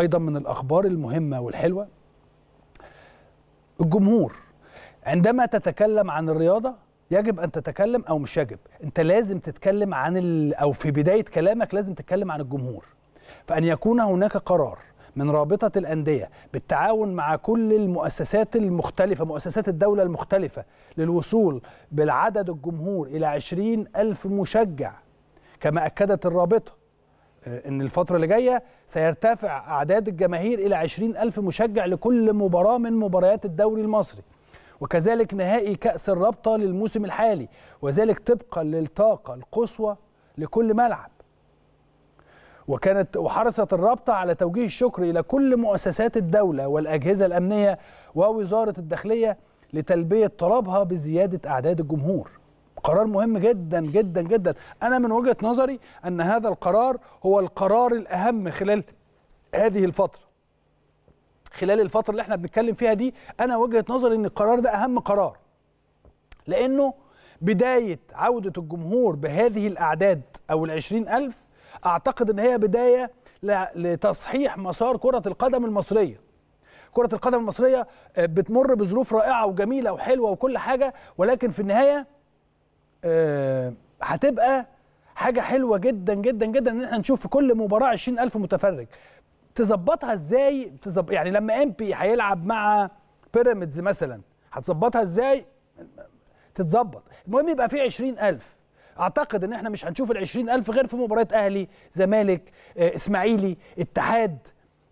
ايضا من الاخبار المهمه والحلوه الجمهور عندما تتكلم عن الرياضه يجب ان تتكلم او مش يجب انت لازم تتكلم عن ال... او في بدايه كلامك لازم تتكلم عن الجمهور فان يكون هناك قرار من رابطة الأندية بالتعاون مع كل المؤسسات المختلفة مؤسسات الدولة المختلفة للوصول بالعدد الجمهور إلى عشرين ألف مشجع كما أكدت الرابطة آه، ان الفتره اللي جايه سيرتفع اعداد الجماهير الى 20 الف مشجع لكل مباراه من مباريات الدوري المصري وكذلك نهائي كاس الرابطه للموسم الحالي وذلك طبقا للطاقه القصوى لكل ملعب وكانت وحرصت الرابطه على توجيه الشكر الى كل مؤسسات الدوله والاجهزه الامنيه ووزاره الداخليه لتلبيه طلبها بزياده اعداد الجمهور قرار مهم جدا جدا جدا انا من وجهه نظري ان هذا القرار هو القرار الاهم خلال هذه الفتره خلال الفتره اللي احنا بنتكلم فيها دي انا وجهه نظري ان القرار ده اهم قرار لانه بدايه عوده الجمهور بهذه الاعداد او العشرين الف اعتقد ان هي بدايه لتصحيح مسار كره القدم المصريه كرة القدم المصرية آه، بتمر بظروف رائعة وجميلة وحلوة وكل حاجة ولكن في النهاية آه، هتبقى حاجه حلوه جدا جدا جدا ان احنا نشوف في كل مباراه 20000 متفرج تظبطها ازاي تزب... يعني لما امبي هيلعب مع بيراميدز مثلا هتظبطها ازاي تتظبط المهم يبقى في 20000 اعتقد ان احنا مش هنشوف ال 20000 غير في مباريات اهلي زمالك آه، اسماعيلي اتحاد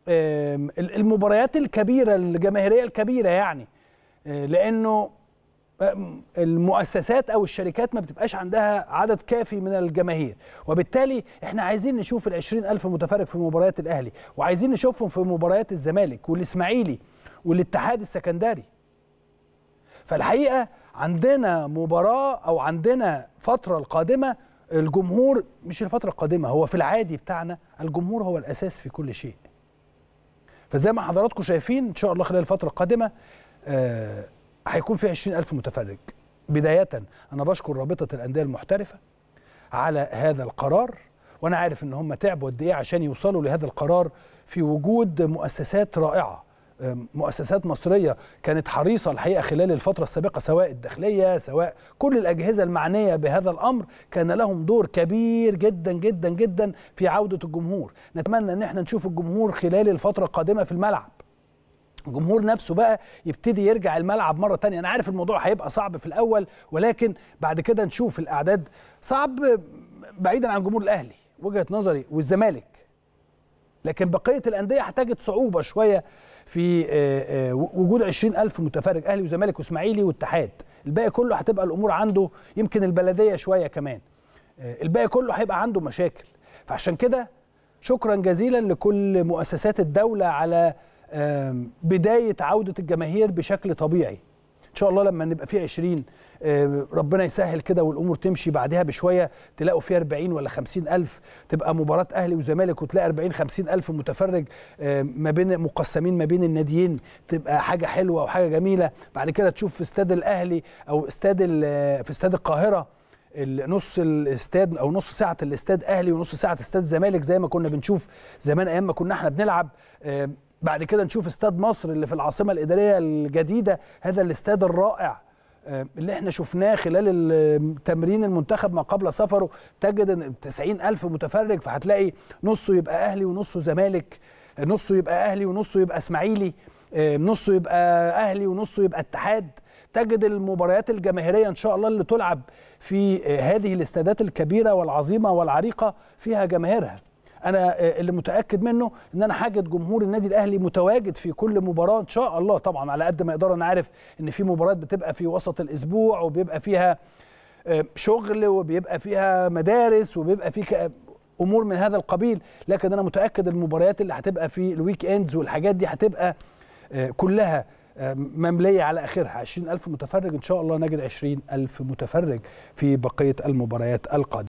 آه، المباريات الكبيره الجماهيريه الكبيره يعني آه، لانه المؤسسات او الشركات ما بتبقاش عندها عدد كافي من الجماهير وبالتالي احنا عايزين نشوف ال ألف متفرج في مباريات الاهلي وعايزين نشوفهم في مباريات الزمالك والاسماعيلي والاتحاد السكندري فالحقيقه عندنا مباراه او عندنا فتره القادمه الجمهور مش الفتره القادمه هو في العادي بتاعنا الجمهور هو الاساس في كل شيء فزي ما حضراتكم شايفين ان شاء الله خلال الفتره القادمه آه هيكون في 20000 متفرج بدايه انا بشكر رابطه الانديه المحترفه على هذا القرار وانا عارف ان هم تعبوا قد ايه عشان يوصلوا لهذا القرار في وجود مؤسسات رائعه مؤسسات مصريه كانت حريصه الحقيقه خلال الفتره السابقه سواء الداخليه سواء كل الاجهزه المعنيه بهذا الامر كان لهم دور كبير جدا جدا جدا في عوده الجمهور نتمنى ان احنا نشوف الجمهور خلال الفتره القادمه في الملعب الجمهور نفسه بقى يبتدي يرجع الملعب مره تانية انا عارف الموضوع هيبقى صعب في الاول ولكن بعد كده نشوف الاعداد صعب بعيدا عن جمهور الاهلي وجهه نظري والزمالك لكن بقيه الانديه احتاجت صعوبه شويه في آه، آه، وجود 20000 متفرج اهلي وزمالك واسماعيلي واتحاد الباقي كله هتبقى الامور عنده يمكن البلديه شويه كمان آه، الباقي كله هيبقى عنده مشاكل فعشان كده شكرا جزيلا لكل مؤسسات الدوله على بدايه عوده الجماهير بشكل طبيعي ان شاء الله لما نبقى فيه 20 ربنا يسهل كده والامور تمشي بعدها بشويه تلاقوا فيه 40 ولا 50 الف تبقى مباراه اهلي وزمالك وتلاقي 40 50 الف متفرج ما بين مقسمين ما بين الناديين تبقى حاجه حلوه وحاجه جميله بعد كده تشوف في استاد الاهلي او استاد في استاد القاهره نص الاستاد او نص ساعه الاستاد اهلي ونص ساعه استاد زمالك زي ما كنا بنشوف زمان ايام ما كنا احنا بنلعب بعد كده نشوف استاد مصر اللي في العاصمه الاداريه الجديده هذا الاستاد الرائع آه، اللي احنا شفناه خلال تمرين المنتخب ما قبل سفره تجد ان 90 ألف متفرج فهتلاقي نصه يبقى أهلي ونصه زمالك نصه يبقى أهلي ونصه يبقى إسماعيلي آه، نصه يبقى أهلي ونصه يبقى اتحاد تجد المباريات الجماهيرية إن شاء الله اللي تلعب في آه، هذه الاستادات الكبيرة والعظيمة والعريقة فيها جماهيرها انا آه، اللي متاكد منه ان انا حاجه جمهور النادي الاهلي متواجد في كل مباراه ان شاء الله طبعا على قد ما يقدر انا عارف ان في مباريات بتبقى في وسط الاسبوع وبيبقى فيها آه، شغل وبيبقى فيها مدارس وبيبقى في آه، امور من هذا القبيل لكن انا متاكد المباريات اللي هتبقى في الويك اندز والحاجات دي هتبقى كلها مملية على آخرها 20000 ألف متفرج إن شاء الله نجد 20000 ألف متفرج في بقية المباريات القادمة